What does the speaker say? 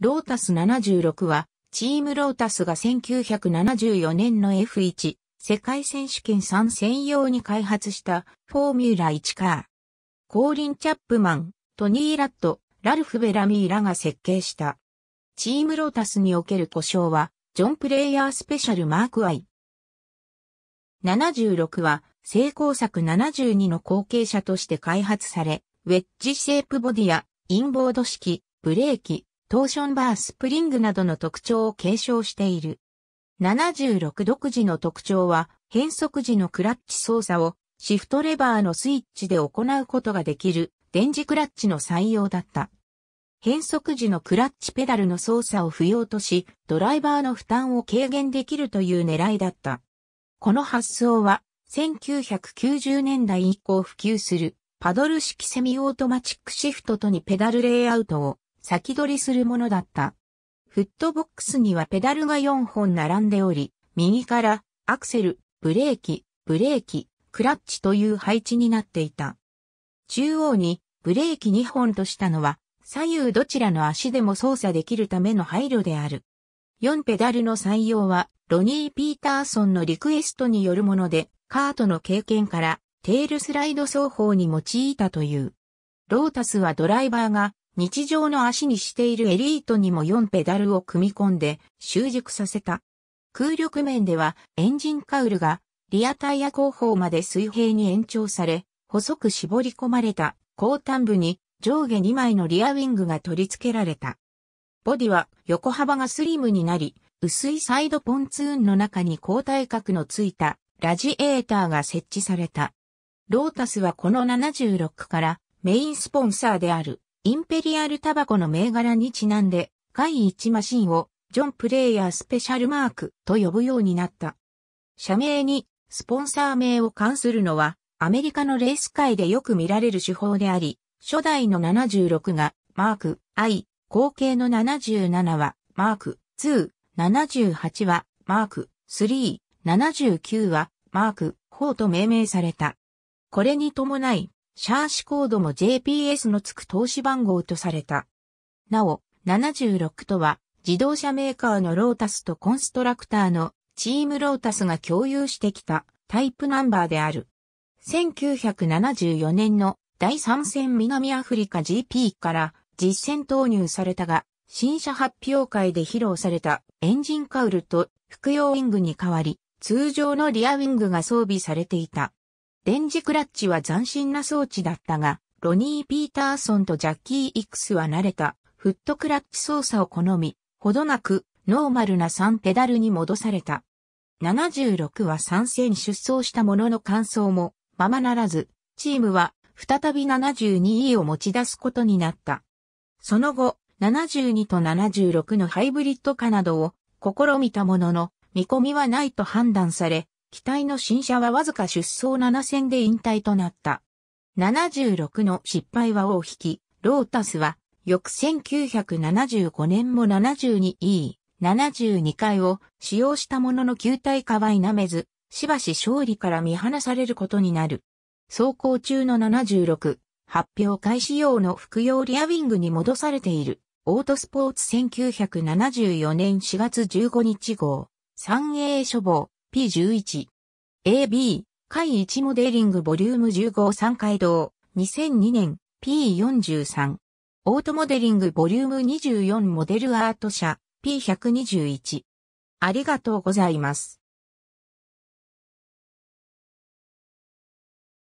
ロータス76は、チームロータスが1974年の F1 世界選手権3専用に開発したフォーミュラ1カー。コーリン・チャップマン、トニー・ラット、ラルフ・ベラミーらが設計した。チームロータスにおける故障は、ジョン・プレイヤー・スペシャル・マーク・アイ。76は、成功作72の後継者として開発され、ウェッジシェープボディや、インボード式、ブレーキ、トーションバースプリングなどの特徴を継承している。76独自の特徴は、変速時のクラッチ操作をシフトレバーのスイッチで行うことができる電磁クラッチの採用だった。変速時のクラッチペダルの操作を不要とし、ドライバーの負担を軽減できるという狙いだった。この発想は、1990年代以降普及するパドル式セミオートマチックシフトとにペダルレイアウトを先取りするものだった。フットボックスにはペダルが4本並んでおり、右からアクセル、ブレーキ、ブレーキ、クラッチという配置になっていた。中央にブレーキ2本としたのは左右どちらの足でも操作できるための配慮である。4ペダルの採用はロニー・ピーターソンのリクエストによるもので、カートの経験からテールスライド走法に用いたという。ロータスはドライバーが日常の足にしているエリートにも4ペダルを組み込んで習熟させた。空力面ではエンジンカウルがリアタイヤ後方まで水平に延長され、細く絞り込まれた後端部に上下2枚のリアウィングが取り付けられた。ボディは横幅がスリムになり、薄いサイドポンツーンの中に交代角のついたラジエーターが設置された。ロータスはこの76からメインスポンサーである。インペリアルタバコの銘柄にちなんで、第1マシンをジョンプレイヤースペシャルマークと呼ぶようになった。社名にスポンサー名を関するのはアメリカのレース界でよく見られる手法であり、初代の76がマーク I、後継の77はマーク2、78はマーク3、79はマーク4と命名された。これに伴い、シャーシコードも JPS の付く投資番号とされた。なお、76とは、自動車メーカーのロータスとコンストラクターのチームロータスが共有してきたタイプナンバーである。1974年の第3戦南アフリカ GP から実戦投入されたが、新車発表会で披露されたエンジンカウルと副用ウィングに代わり、通常のリアウィングが装備されていた。電磁クラッチは斬新な装置だったが、ロニー・ピーターソンとジャッキー・イクスは慣れたフットクラッチ操作を好み、ほどなくノーマルな3ペダルに戻された。76は参戦出走したものの感想もままならず、チームは再び72位を持ち出すことになった。その後、72と76のハイブリッド化などを試みたものの、見込みはないと判断され、機体の新車はわずか出走7戦で引退となった。76の失敗は大引き、ロータスは、翌1975年も 72E、72回を使用したものの球体化は否めず、しばし勝利から見放されることになる。走行中の76、発表開始用の服用リアウィングに戻されている、オートスポーツ1974年4月15日号、三 a 処方、P11。AB、会1モデリングボリューム15三階堂、2002年、P43。オートモデリングボリューム24モデルアート社、P121。ありがとうございます。